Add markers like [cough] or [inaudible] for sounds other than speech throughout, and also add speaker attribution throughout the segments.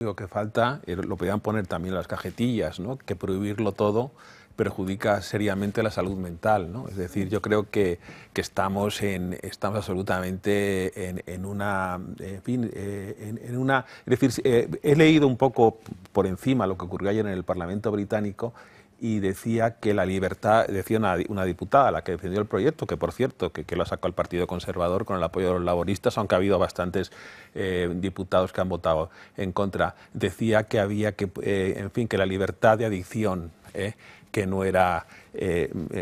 Speaker 1: único que falta, eh, lo podían poner también las cajetillas, que prohibirlo todo perjudica seriamente la salud mental. Es decir, yo creo que, que estamos, en, estamos absolutamente en, en una... En, eh, en una es decir, eh, he leído un poco por encima lo que ocurrió ayer en el Parlamento británico y decía que la libertad, decía una, diputada, la que defendió el proyecto, que por cierto, que, lo sacó el Partido Conservador con el apoyo de los laboristas, aunque ha habido bastantes eh, diputados que han votado en contra, decía que había que, eh, en fin, que la libertad de adicción, eh, que no era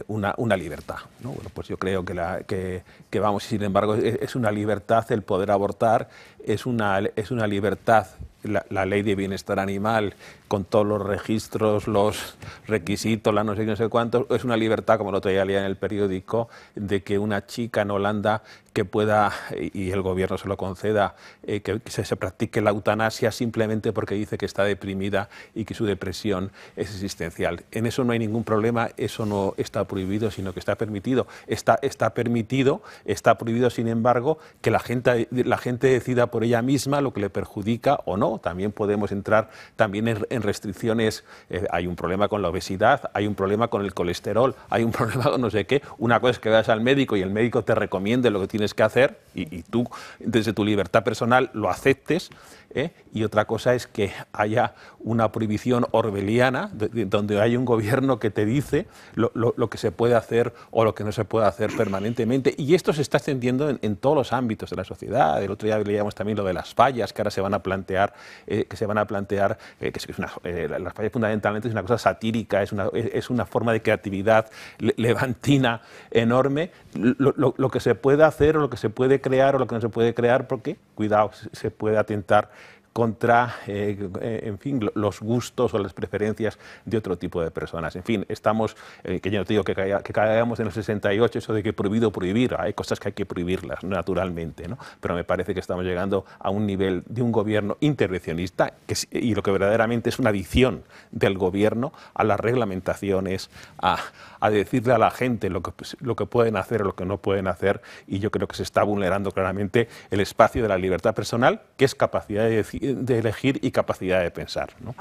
Speaker 1: una, libertad. Bueno, pues yo creo que, que, vamos, sin embargo, es, una libertad el poder abortar, es una libertad la, ley de bienestar animal, con todos los registros, los requisitos, la no sé qué, no sé cuánto, es una libertad, como lo traía en el periódico, de que una chica en Holanda que pueda, y el gobierno se lo conceda, eh, que se, practique la eutanasia simplemente porque dice que está deprimida y que su depresión es existencial. En eso no hay ningún problema, eso no está prohibido, sino que está permitido. Está, está permitido, está prohibido, sin embargo, que la gente, la gente decida por ella misma lo que le perjudica o no. También podemos entrar también en, restricciones. Eh, hay un problema con la obesidad, hay un problema con el colesterol, hay un [laughs] problema con no sé qué. Una cosa es que vayas al médico y el médico te recomiende lo que tiene tienes que hacer y, y tú desde tu libertad personal lo aceptes ¿eh? y otra cosa es que haya una prohibición orbeliana, donde hay un gobierno que te dice lo, que se puede hacer o lo que no se puede hacer permanentemente. Y esto se está extendiendo en, todos los ámbitos de la sociedad. El otro día leíamos también lo de las fallas, que ahora se van a plantear, eh, que se van a plantear, eh, que es una, las fallas fundamentalmente es una cosa satírica, es una, forma de creatividad levantina enorme. lo que se puede hacer o lo que se puede crear o lo que no se puede crear, porque, cuidado, se puede atentar contra, eh, eh, en fin, los gustos o las preferencias de otro tipo de personas. En fin, estamos, eh, que yo no te digo que, que, caigamos en el 68, eso de que prohibido prohibir, hay cosas que hay que prohibirlas, naturalmente, ¿no? pero me parece que estamos llegando a un nivel de un gobierno intervencionista que, y lo que verdaderamente es una adición del gobierno a las reglamentaciones, a, a decirle a la gente lo que, lo que pueden hacer o lo que no pueden hacer, y yo creo que se está vulnerando claramente el espacio de la libertad personal, que es capacidad de decir de elegir y capacidad de pensar. ¿no?